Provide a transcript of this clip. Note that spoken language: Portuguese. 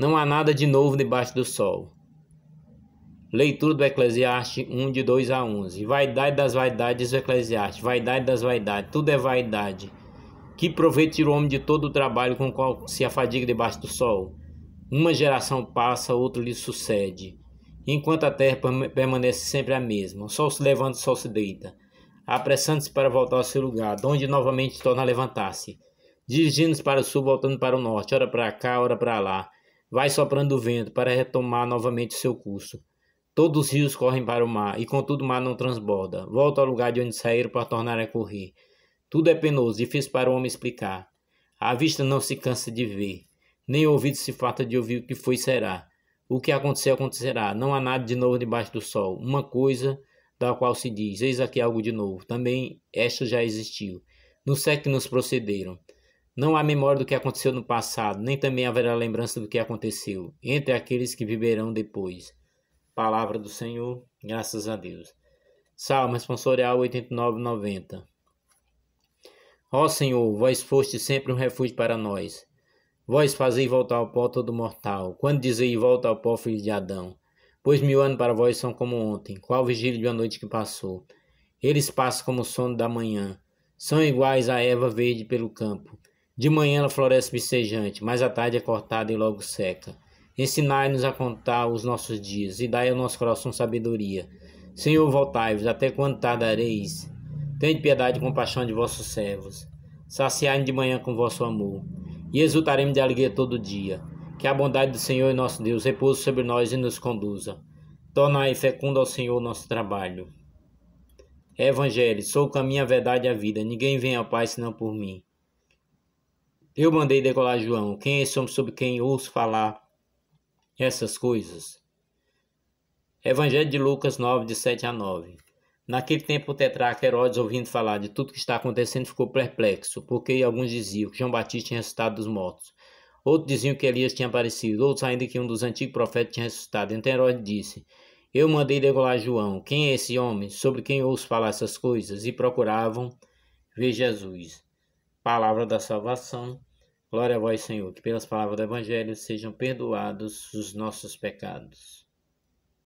Não há nada de novo debaixo do sol. Leitura do Eclesiastes 1, de 2 a 11. Vaidade das vaidades, o Eclesiastes. Vaidade das vaidades, tudo é vaidade. Que proveito tira o homem de todo o trabalho com o qual se afadiga debaixo do sol? Uma geração passa, outra lhe sucede. Enquanto a terra permanece sempre a mesma. O sol se levanta, o sol se deita. Apressando-se para voltar ao seu lugar, de onde novamente torna a levantar-se. Dirigindo-se para o sul, voltando para o norte. Ora para cá, ora para lá Vai soprando o vento para retomar novamente seu curso. Todos os rios correm para o mar, e contudo o mar não transborda. Volta ao lugar de onde saíram para tornar a correr. Tudo é penoso, difícil para o homem explicar. A vista não se cansa de ver, nem o ouvido se farta de ouvir o que foi e será. O que aconteceu, acontecerá. Não há nada de novo debaixo do sol. Uma coisa da qual se diz: Eis aqui algo de novo. Também esta já existiu. No século que nos procederam. Não há memória do que aconteceu no passado, nem também haverá lembrança do que aconteceu entre aqueles que viverão depois. Palavra do Senhor, graças a Deus. Salmo responsorial 89:90. Ó Senhor, vós foste sempre um refúgio para nós. Vós fazei voltar ao pó todo mortal, quando dizei volta ao pó, filho de Adão. Pois mil anos para vós são como ontem, qual vigília de uma noite que passou. Eles passam como o sono da manhã, são iguais à erva verde pelo campo de manhã ela floresce vicejante, mas à tarde é cortada e logo seca. Ensinai-nos a contar os nossos dias, e dai ao nosso coração sabedoria. Senhor, voltai-vos, até quando tardareis? Tende piedade e compaixão de vossos servos. Saciai-nos de manhã com vosso amor, e exultaremos de alegria todo dia. Que a bondade do Senhor e nosso Deus repouse sobre nós e nos conduza. Tornai fecundo ao Senhor nosso trabalho. Evangelho, sou o caminho, a verdade e a vida. Ninguém vem ao Pai senão por mim. Eu mandei decolar João. Quem é esse homem sobre quem ouço falar essas coisas? Evangelho de Lucas 9, de 7 a 9. Naquele tempo, o Tetraque Herodes, ouvindo falar de tudo que está acontecendo, ficou perplexo, porque alguns diziam que João Batista tinha ressuscitado dos mortos. Outros diziam que Elias tinha aparecido, outros ainda que um dos antigos profetas tinha ressuscitado. Então Herodes disse: Eu mandei degolar João. Quem é esse homem? Sobre quem ouço falar essas coisas? E procuravam ver Jesus. Palavra da salvação. Glória a vós, Senhor, que pelas palavras do Evangelho sejam perdoados os nossos pecados.